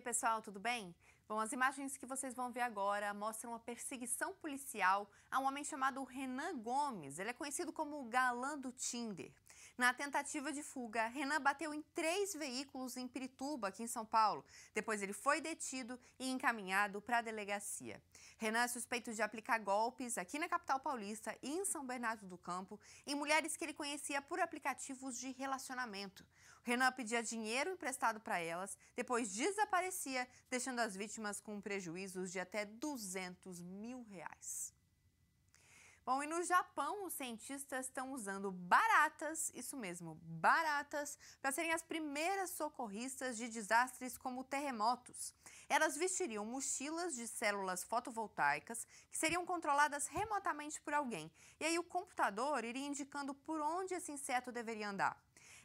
pessoal, tudo bem? Bom, as imagens que vocês vão ver agora mostram a perseguição policial a um homem chamado Renan Gomes. Ele é conhecido como o galã do Tinder. Na tentativa de fuga, Renan bateu em três veículos em Pirituba, aqui em São Paulo. Depois ele foi detido e encaminhado para a delegacia. Renan é suspeito de aplicar golpes aqui na capital paulista e em São Bernardo do Campo em mulheres que ele conhecia por aplicativos de relacionamento. Renan pedia dinheiro emprestado para elas, depois desaparecia, deixando as vítimas vítimas com prejuízos de até 200 mil reais. Bom, e no Japão, os cientistas estão usando baratas, isso mesmo, baratas, para serem as primeiras socorristas de desastres como terremotos. Elas vestiriam mochilas de células fotovoltaicas que seriam controladas remotamente por alguém. E aí o computador iria indicando por onde esse inseto deveria andar.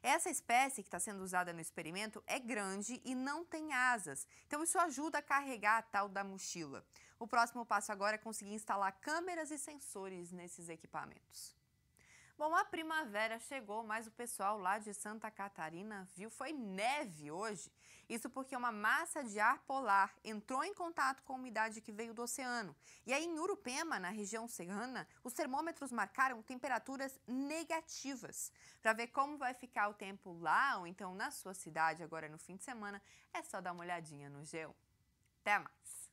Essa espécie que está sendo usada no experimento é grande e não tem asas, então isso ajuda a carregar a tal da mochila. O próximo passo agora é conseguir instalar câmeras e sensores nesses equipamentos. Bom, a primavera chegou, mas o pessoal lá de Santa Catarina viu foi neve hoje. Isso porque uma massa de ar polar entrou em contato com a umidade que veio do oceano. E aí em Urupema, na região serrana, os termômetros marcaram temperaturas negativas. Para ver como vai ficar o tempo lá ou então na sua cidade agora no fim de semana, é só dar uma olhadinha no Geo. Até mais!